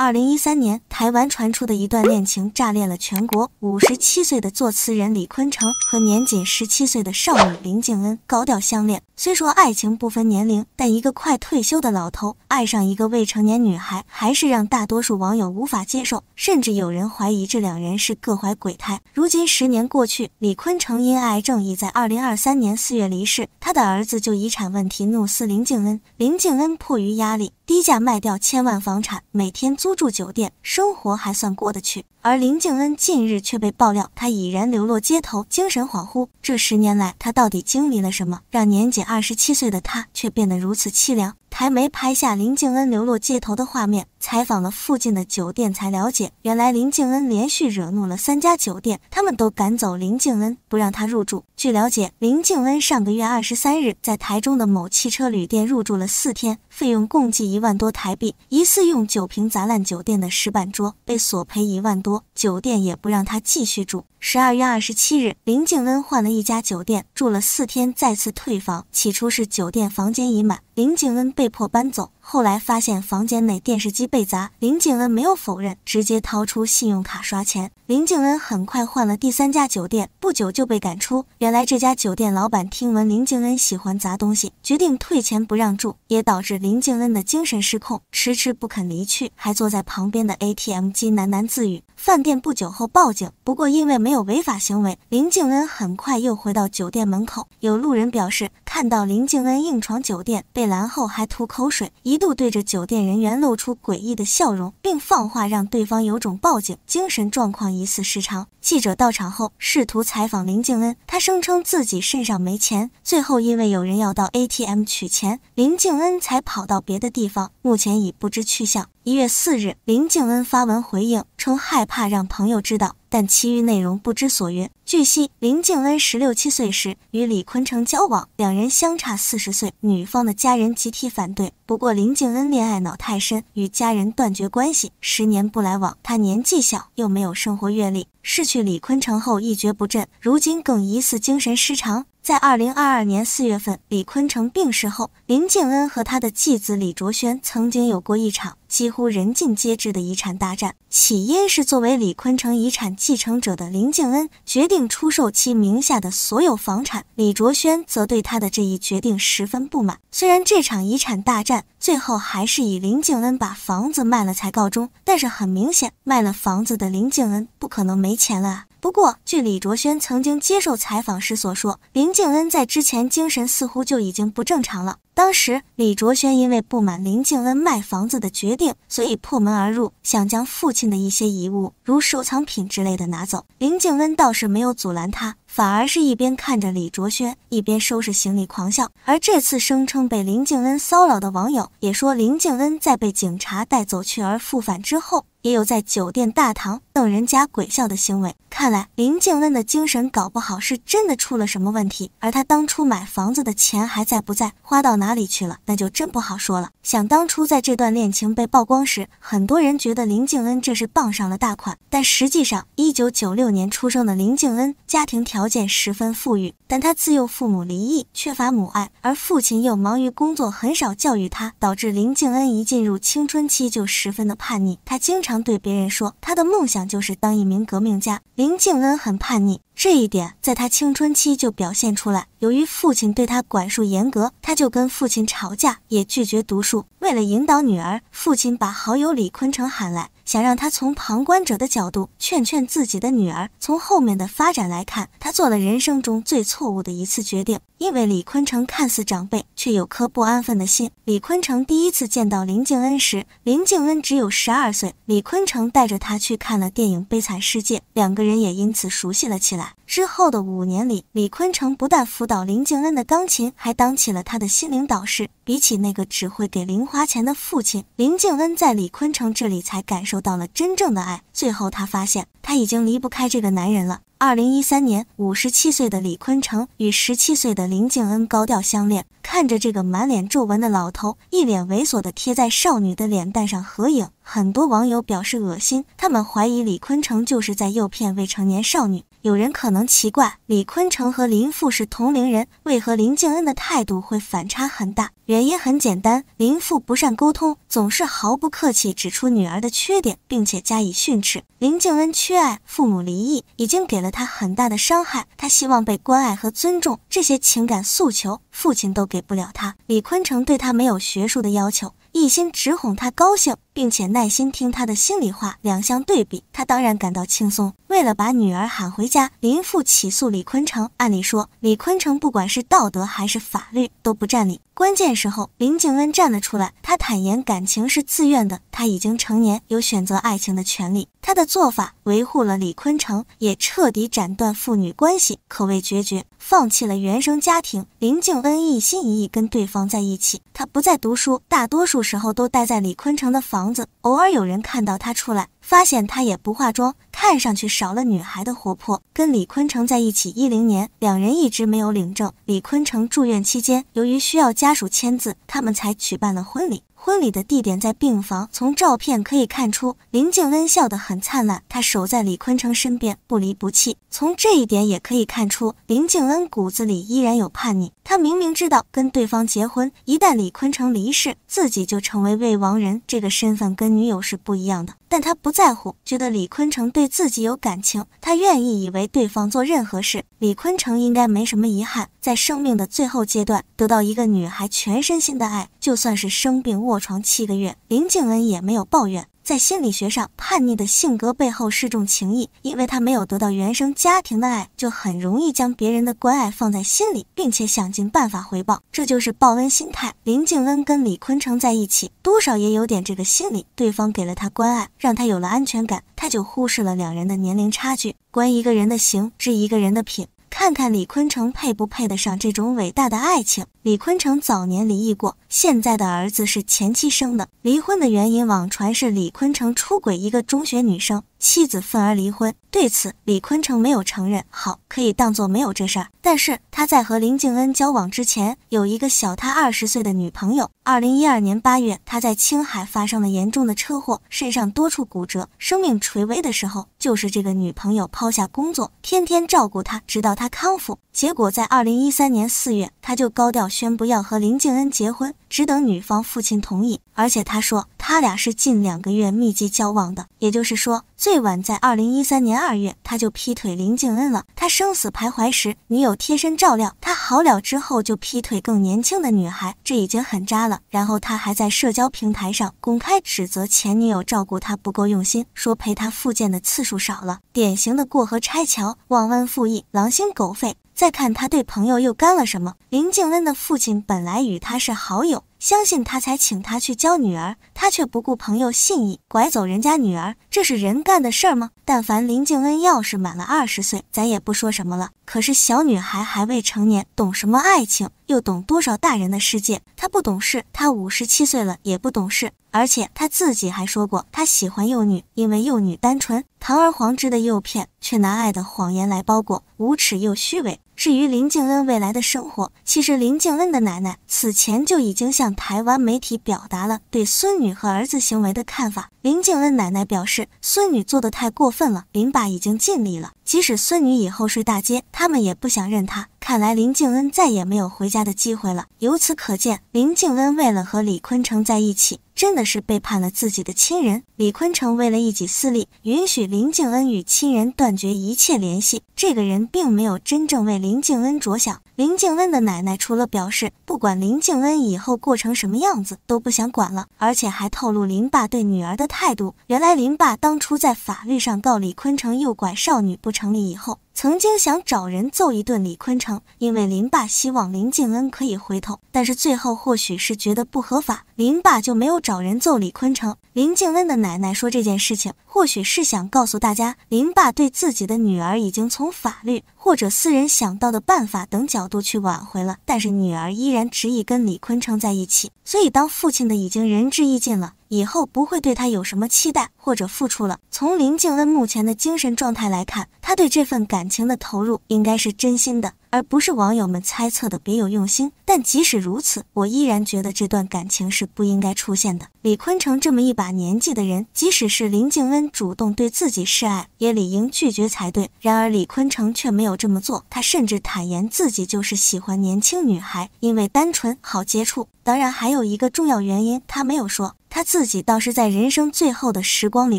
二零一三年，台湾传出的一段恋情炸裂了全国。五十七岁的作词人李坤成和年仅十七岁的少女林静恩高调相恋。虽说爱情不分年龄，但一个快退休的老头爱上一个未成年女孩，还是让大多数网友无法接受，甚至有人怀疑这两人是各怀鬼胎。如今十年过去，李坤成因癌症已在二零二三年四月离世，他的儿子就遗产问题怒撕林静恩，林静恩迫于压力低价卖掉千万房产，每天做。租住酒店，生活还算过得去。而林静恩近日却被爆料，他已然流落街头，精神恍惚。这十年来，他到底经历了什么，让年仅二十七岁的他却变得如此凄凉？台媒拍下林静恩流落街头的画面，采访了附近的酒店，才了解，原来林静恩连续惹怒了三家酒店，他们都赶走林静恩，不让他入住。据了解，林静恩上个月二十三日在台中的某汽车旅店入住了四天，费用共计一万多台币，疑似用酒瓶砸烂酒店的石板桌，被索赔一万多。酒店也不让他继续住。十二月二十七日，林静恩换了一家酒店住了四天，再次退房。起初是酒店房间已满。林静恩被迫搬走，后来发现房间内电视机被砸，林静恩没有否认，直接掏出信用卡刷钱。林静恩很快换了第三家酒店，不久就被赶出。原来这家酒店老板听闻林静恩喜欢砸东西，决定退钱不让住，也导致林静恩的精神失控，迟迟不肯离去，还坐在旁边的 ATM 机喃喃自语。饭店不久后报警，不过因为没有违法行为，林静恩很快又回到酒店门口。有路人表示。看到林静恩硬闯酒店被拦后，还吐口水，一度对着酒店人员露出诡异的笑容，并放话让对方有种报警，精神状况疑似失常。记者到场后试图采访林静恩，他声称自己身上没钱，最后因为有人要到 ATM 取钱，林静恩才跑到别的地方，目前已不知去向。一月四日，林静恩发文回应称害怕让朋友知道。但其余内容不知所云。据悉，林静恩十六七岁时与李坤城交往，两人相差四十岁，女方的家人集体反对。不过，林静恩恋爱脑太深，与家人断绝关系，十年不来往。他年纪小，又没有生活阅历。逝去李坤城后一蹶不振，如今更疑似精神失常。在二零二二年四月份，李坤城病逝后，林敬恩和他的继子李卓轩曾经有过一场几乎人尽皆知的遗产大战，起因是作为李坤城遗产继承者的林敬恩决定出售其名下的所有房产，李卓轩则对他的这一决定十分不满。虽然这场遗产大战，最后还是以林静恩把房子卖了才告终，但是很明显，卖了房子的林静恩不可能没钱了不过，据李卓轩曾经接受采访时所说，林敬恩在之前精神似乎就已经不正常了。当时李卓轩因为不满林敬恩卖房子的决定，所以破门而入，想将父亲的一些遗物，如收藏品之类的拿走。林敬恩倒是没有阻拦他，反而是一边看着李卓轩，一边收拾行李狂笑。而这次声称被林敬恩骚扰的网友也说，林敬恩在被警察带走去而复返之后。也有在酒店大堂瞪人家鬼笑的行为，看来林静恩的精神搞不好是真的出了什么问题。而他当初买房子的钱还在不在，花到哪里去了，那就真不好说了。想当初在这段恋情被曝光时，很多人觉得林静恩这是傍上了大款，但实际上，一九九六年出生的林静恩家庭条件十分富裕，但他自幼父母离异，缺乏母爱，而父亲又忙于工作，很少教育他，导致林静恩一进入青春期就十分的叛逆，他经常。对别人说，他的梦想就是当一名革命家。林靖恩很叛逆，这一点在他青春期就表现出来。由于父亲对他管束严格，他就跟父亲吵架，也拒绝读书。为了引导女儿，父亲把好友李坤城喊来。想让他从旁观者的角度劝劝自己的女儿。从后面的发展来看，他做了人生中最错误的一次决定。因为李坤城看似长辈，却有颗不安分的心。李坤城第一次见到林静恩时，林静恩只有十二岁。李坤城带着他去看了电影《悲惨世界》，两个人也因此熟悉了起来。之后的五年里，李坤城不但辅导林静恩的钢琴，还当起了他的心灵导师。比起那个只会给零花钱的父亲，林静恩在李坤城这里才感受到了真正的爱。最后，他发现他已经离不开这个男人了。二零一三年，五十七岁的李坤城与十七岁的林静恩高调相恋，看着这个满脸皱纹的老头一脸猥琐的贴在少女的脸蛋上合影，很多网友表示恶心，他们怀疑李坤城就是在诱骗未成年少女。有人可能奇怪，李坤城和林父是同龄人，为何林敬恩的态度会反差很大？原因很简单，林父不善沟通，总是毫不客气指出女儿的缺点，并且加以训斥。林敬恩缺爱，父母离异已经给了他很大的伤害，他希望被关爱和尊重，这些情感诉求，父亲都给不了他。李坤城对他没有学术的要求。一心只哄她高兴，并且耐心听她的心里话。两相对比，她当然感到轻松。为了把女儿喊回家，林父起诉李坤城。按理说，李坤城不管是道德还是法律都不占理。关键时候，林静恩站了出来，他坦言感情是自愿的，他已经成年，有选择爱情的权利。他的做法维护了李坤城，也彻底斩断父女关系，可谓决绝。放弃了原生家庭，林静恩一心一意跟对方在一起。他不再读书，大多数时候都待在李坤城的房子。偶尔有人看到他出来，发现他也不化妆。看上去少了女孩的活泼，跟李坤城在一起一零年，两人一直没有领证。李坤城住院期间，由于需要家属签字，他们才举办了婚礼。婚礼的地点在病房。从照片可以看出，林静恩笑得很灿烂，她守在李坤城身边不离不弃。从这一点也可以看出，林静恩骨子里依然有叛逆。他明明知道跟对方结婚，一旦李坤城离世，自己就成为未亡人，这个身份跟女友是不一样的。但他不在乎，觉得李坤城对自己有感情，他愿意以为对方做任何事。李坤城应该没什么遗憾，在生命的最后阶段得到一个女孩全身心的爱，就算是生病卧床七个月，林静恩也没有抱怨。在心理学上，叛逆的性格背后是重情义，因为他没有得到原生家庭的爱，就很容易将别人的关爱放在心里，并且想尽办法回报，这就是报恩心态。林静恩跟李坤城在一起，多少也有点这个心理，对方给了他关爱，让他有了安全感，他就忽视了两人的年龄差距。观一个人的行，知一个人的品。看看李坤城配不配得上这种伟大的爱情。李坤城早年离异过，现在的儿子是前妻生的。离婚的原因网传是李坤城出轨一个中学女生，妻子愤而离婚。对此，李坤城没有承认，好，可以当做没有这事儿。但是他在和林敬恩交往之前，有一个小他二十岁的女朋友。二零一二年八月，他在青海发生了严重的车祸，身上多处骨折，生命垂危的时候，就是这个女朋友抛下工作，天天照顾他，直到他康复。结果在二零一三年四月，他就高调宣布要和林敬恩结婚。只等女方父亲同意，而且他说他俩是近两个月密集交往的，也就是说，最晚在二零一三年二月他就劈腿林静恩了。他生死徘徊时，女友贴身照料他；好了之后就劈腿更年轻的女孩，这已经很渣了。然后他还在社交平台上公开指责前女友照顾他不够用心，说陪他复健的次数少了，典型的过河拆桥、忘恩负义、狼心狗肺。再看他对朋友又干了什么？林静恩的父亲本来与他是好友，相信他才请他去教女儿，他却不顾朋友信义，拐走人家女儿，这是人干的事儿吗？但凡林静恩要是满了二十岁，咱也不说什么了。可是小女孩还未成年，懂什么爱情？又懂多少大人的世界？她不懂事，她五十七岁了也不懂事。而且他自己还说过，他喜欢幼女，因为幼女单纯。堂而皇之的诱骗，却拿爱的谎言来包裹，无耻又虚伪。至于林静恩未来的生活，其实林静恩的奶奶此前就已经向台湾媒体表达了对孙女和儿子行为的看法。林静恩奶奶表示，孙女做的太过分了，林爸已经尽力了，即使孙女以后睡大街，他们也不想认她。看来林静恩再也没有回家的机会了。由此可见，林静恩为了和李坤城在一起。真的是背叛了自己的亲人。李坤城为了一己私利，允许林静恩与亲人断绝一切联系。这个人并没有真正为林静恩着想。林静恩的奶奶除了表示不管林静恩以后过成什么样子都不想管了，而且还透露林爸对女儿的态度。原来林爸当初在法律上告李坤城诱拐少女不成立以后，曾经想找人揍一顿李坤城，因为林爸希望林静恩可以回头。但是最后或许是觉得不合法，林爸就没有。找人揍李坤城。林静恩的奶奶说这件事情，或许是想告诉大家，林爸对自己的女儿已经从法律或者私人想到的办法等角度去挽回了，但是女儿依然执意跟李坤城在一起，所以当父亲的已经仁至义尽了，以后不会对他有什么期待或者付出了。从林静恩目前的精神状态来看，他对这份感情的投入应该是真心的，而不是网友们猜测的别有用心。但即使如此，我依然觉得这段感情是不应该出现的。李坤城这么一把。年纪的人，即使是林静恩主动对自己示爱，也理应拒绝才对。然而李坤城却没有这么做，他甚至坦言自己就是喜欢年轻女孩，因为单纯好接触。当然，还有一个重要原因，他没有说。他自己倒是在人生最后的时光里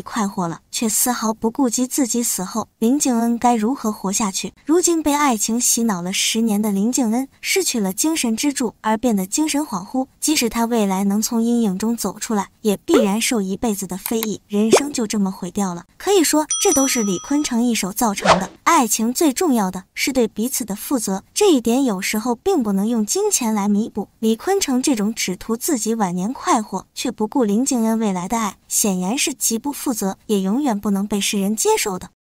快活了，却丝毫不顾及自己死后林敬恩该如何活下去。如今被爱情洗脑了十年的林敬恩失去了精神支柱，而变得精神恍惚。即使他未来能从阴影中走出来，也必然受一辈子的非议，人生就这么毁掉了。可以说，这都是李坤城一手造成的。爱情最重要的是对彼此的负责，这一点有时候并不能用金钱来弥补。李坤城这种只图自己晚年快活，却不顾。林敬恩未来的爱显然是极不负责，也永远不能被世人接受的。